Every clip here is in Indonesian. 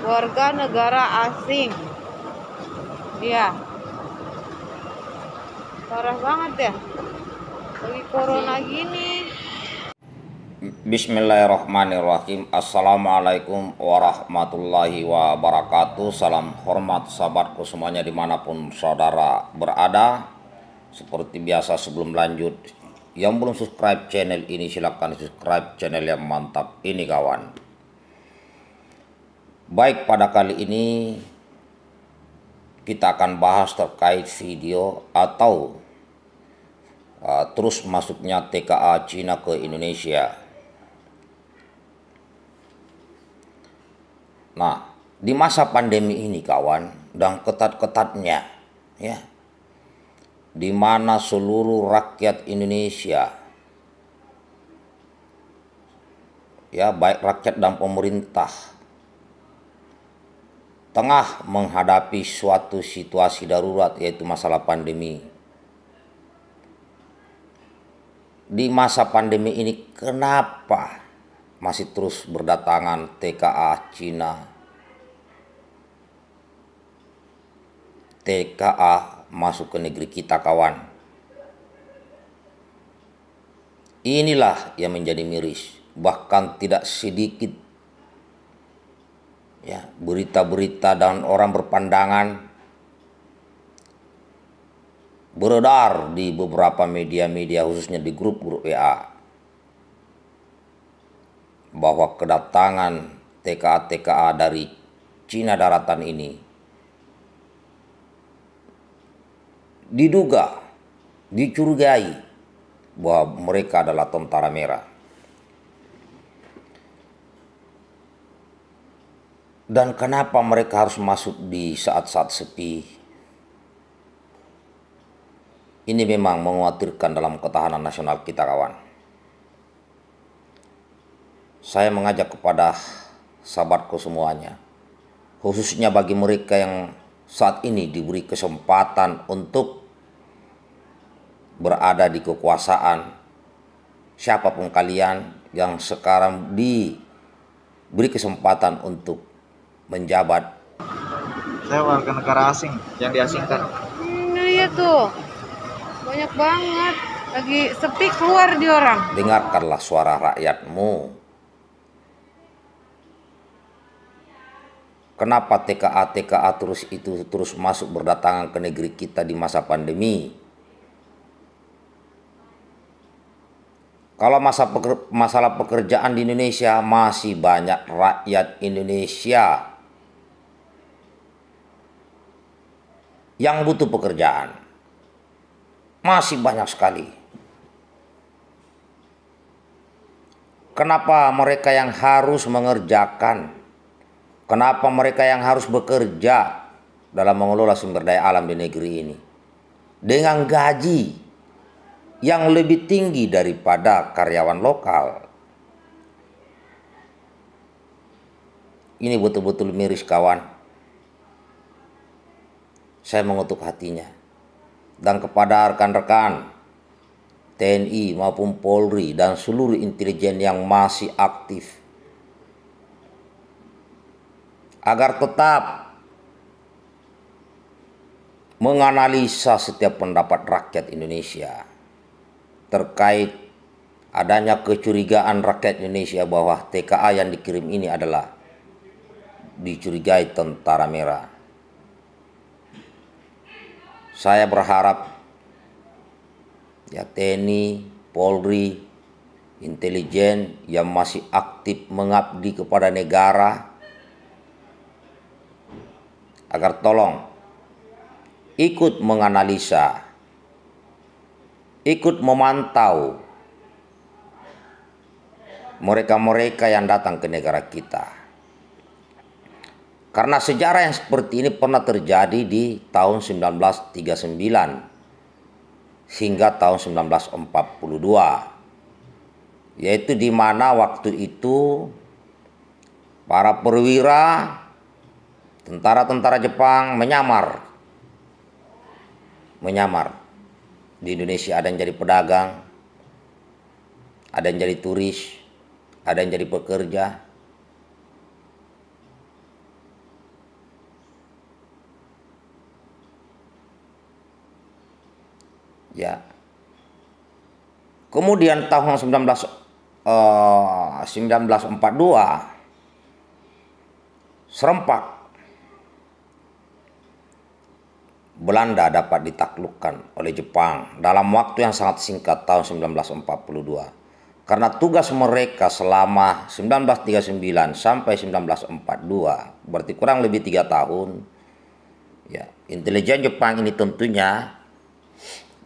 warga negara asing ya parah banget ya lagi corona gini Bismillahirrahmanirrahim Assalamualaikum warahmatullahi wabarakatuh Salam hormat sahabatku semuanya dimanapun saudara berada Seperti biasa sebelum lanjut Yang belum subscribe channel ini silahkan subscribe channel yang mantap ini kawan Baik pada kali ini kita akan bahas terkait video atau uh, terus masuknya TKA Cina ke Indonesia. Nah, di masa pandemi ini kawan, dan ketat-ketatnya ya. Di mana seluruh rakyat Indonesia ya baik rakyat dan pemerintah tengah menghadapi suatu situasi darurat yaitu masalah pandemi. Di masa pandemi ini kenapa masih terus berdatangan TKA Cina? TKA masuk ke negeri kita kawan. Inilah yang menjadi miris, bahkan tidak sedikit ya berita-berita dan orang berpandangan beredar di beberapa media-media khususnya di grup-grup WA bahwa kedatangan TKA-TKA dari Cina daratan ini diduga dicurigai bahwa mereka adalah tentara merah dan kenapa mereka harus masuk di saat-saat sepi. Ini memang mengkhawatirkan dalam ketahanan nasional kita kawan. Saya mengajak kepada sahabatku semuanya, khususnya bagi mereka yang saat ini diberi kesempatan untuk berada di kekuasaan. Siapapun kalian yang sekarang diberi kesempatan untuk menjabat? Saya warga negara asing yang diasingkan. hmm, iya tuh, banyak banget. Lagi sepi keluar di orang. Dengarkanlah suara rakyatmu. Kenapa TKA TKA terus itu terus masuk berdatangan ke negeri kita di masa pandemi? Kalau masa peker, masalah pekerjaan di Indonesia masih banyak rakyat Indonesia yang butuh pekerjaan. Masih banyak sekali. Kenapa mereka yang harus mengerjakan? Kenapa mereka yang harus bekerja dalam mengelola sumber daya alam di negeri ini? Dengan gaji yang lebih tinggi daripada karyawan lokal. Ini betul-betul miris kawan saya mengutuk hatinya. Dan kepada rekan-rekan TNI maupun Polri dan seluruh intelijen yang masih aktif agar tetap menganalisa setiap pendapat rakyat Indonesia terkait adanya kecurigaan rakyat Indonesia bahwa TKA yang dikirim ini adalah dicurigai tentara merah saya berharap ya TNI, Polri, intelijen yang masih aktif mengabdi kepada negara agar tolong ikut menganalisa, ikut memantau mereka-mereka yang datang ke negara kita. Karena sejarah yang seperti ini pernah terjadi di tahun 1939 hingga tahun 1942. Yaitu di mana waktu itu para perwira tentara-tentara Jepang menyamar menyamar di Indonesia ada yang jadi pedagang ada yang jadi turis ada yang jadi pekerja Ya. Kemudian tahun 19 uh, 1942 Serempak Belanda dapat ditaklukkan oleh Jepang dalam waktu yang sangat singkat tahun 1942 karena tugas mereka selama 1939 sampai 1942 berarti kurang lebih tiga tahun ya intelijen Jepang ini tentunya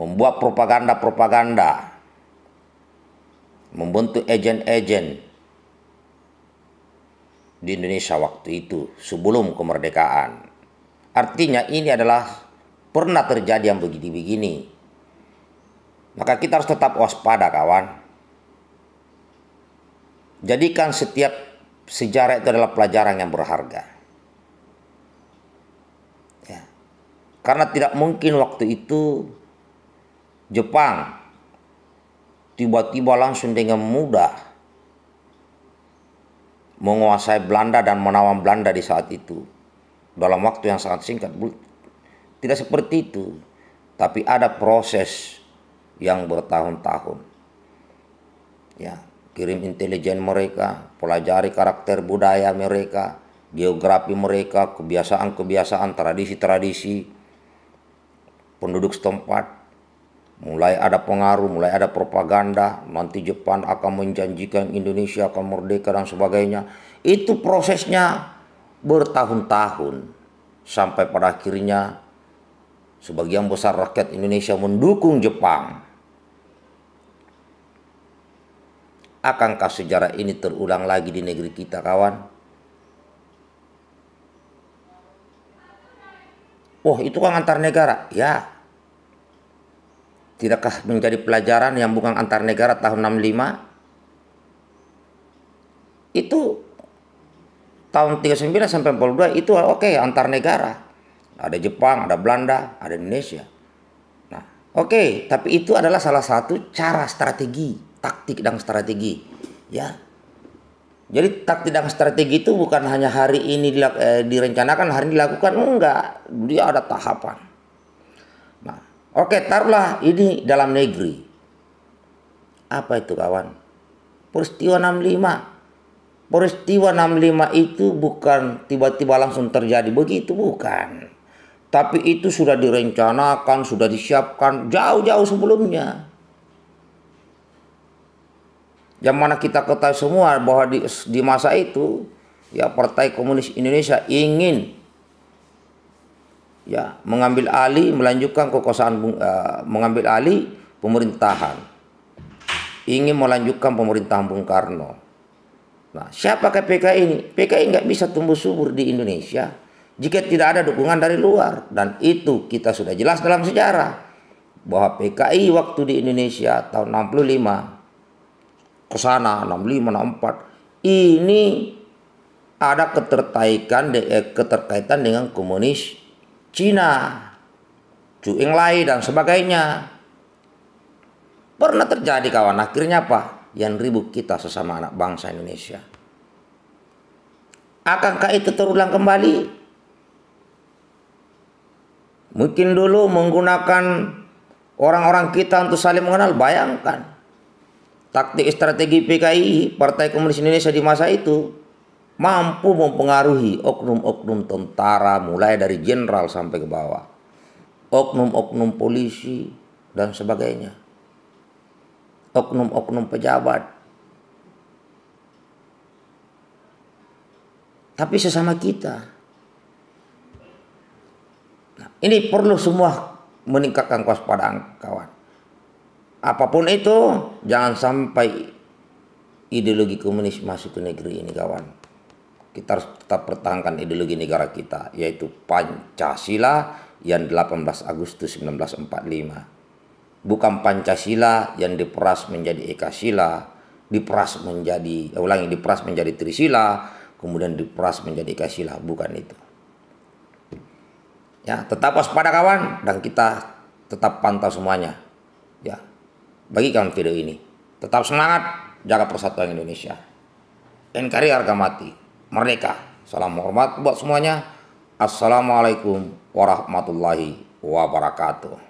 membuat propaganda-propaganda, membentuk agen-agen di Indonesia waktu itu sebelum kemerdekaan. Artinya ini adalah pernah terjadi yang begini-begini. Maka kita harus tetap waspada kawan. Jadikan setiap sejarah itu adalah pelajaran yang berharga. Ya. Karena tidak mungkin waktu itu Jepang tiba-tiba langsung dengan mudah menguasai Belanda dan menawan Belanda di saat itu dalam waktu yang sangat singkat tidak seperti itu tapi ada proses yang bertahun-tahun ya kirim intelijen mereka pelajari karakter budaya mereka geografi mereka kebiasaan-kebiasaan tradisi-tradisi penduduk setempat mulai ada pengaruh, mulai ada propaganda, nanti Jepang akan menjanjikan Indonesia akan merdeka dan sebagainya. Itu prosesnya bertahun-tahun sampai pada akhirnya sebagian besar rakyat Indonesia mendukung Jepang. Akankah sejarah ini terulang lagi di negeri kita, kawan? Wah, itu kan antar negara. Ya, Tidakkah menjadi pelajaran yang bukan antar negara tahun 65? Itu tahun 39 sampai 42 itu oke okay, antar negara. Ada Jepang, ada Belanda, ada Indonesia. Nah, oke, okay, tapi itu adalah salah satu cara strategi, taktik dan strategi. Ya. Jadi taktik dan strategi itu bukan hanya hari ini eh, direncanakan, hari ini dilakukan enggak. Dia ada tahapan Oke, taruhlah ini dalam negeri. Apa itu kawan? Peristiwa 65. Peristiwa 65 itu bukan tiba-tiba langsung terjadi begitu, bukan. Tapi itu sudah direncanakan, sudah disiapkan jauh-jauh sebelumnya yang mana kita ketahui semua bahwa di, di masa itu ya Partai Komunis Indonesia ingin ya mengambil alih melanjutkan kekuasaan uh, mengambil alih pemerintahan ingin melanjutkan pemerintahan Bung Karno. Nah, siapakah PKI ini? PKI nggak bisa tumbuh subur di Indonesia jika tidak ada dukungan dari luar dan itu kita sudah jelas dalam sejarah bahwa PKI waktu di Indonesia tahun 65 ke sana 65 64 ini ada ketertaikan eh, keterkaitan dengan komunis Cina, Cuing Lai dan sebagainya. Pernah terjadi kawan, akhirnya apa? Yang ribut kita sesama anak bangsa Indonesia. Akankah itu terulang kembali? Mungkin dulu menggunakan orang-orang kita untuk saling mengenal, bayangkan. Taktik strategi PKI, Partai Komunis Indonesia di masa itu, mampu mempengaruhi oknum-oknum tentara mulai dari jenderal sampai ke bawah. Oknum-oknum polisi dan sebagainya. Oknum-oknum pejabat. Tapi sesama kita. Nah, ini perlu semua meningkatkan kewaspadaan kawan. Apapun itu, jangan sampai ideologi komunis masuk ke negeri ini kawan kita harus tetap pertahankan ideologi negara kita yaitu Pancasila yang 18 Agustus 1945 bukan Pancasila yang diperas menjadi Ekasila diperas menjadi eh, ulangi diperas menjadi Trisila kemudian diperas menjadi Ekasila bukan itu ya tetap waspada kawan dan kita tetap pantau semuanya ya bagi bagikan video ini tetap semangat jaga persatuan Indonesia NKRI harga mati merdeka. Salam hormat buat semuanya. Assalamualaikum warahmatullahi wabarakatuh.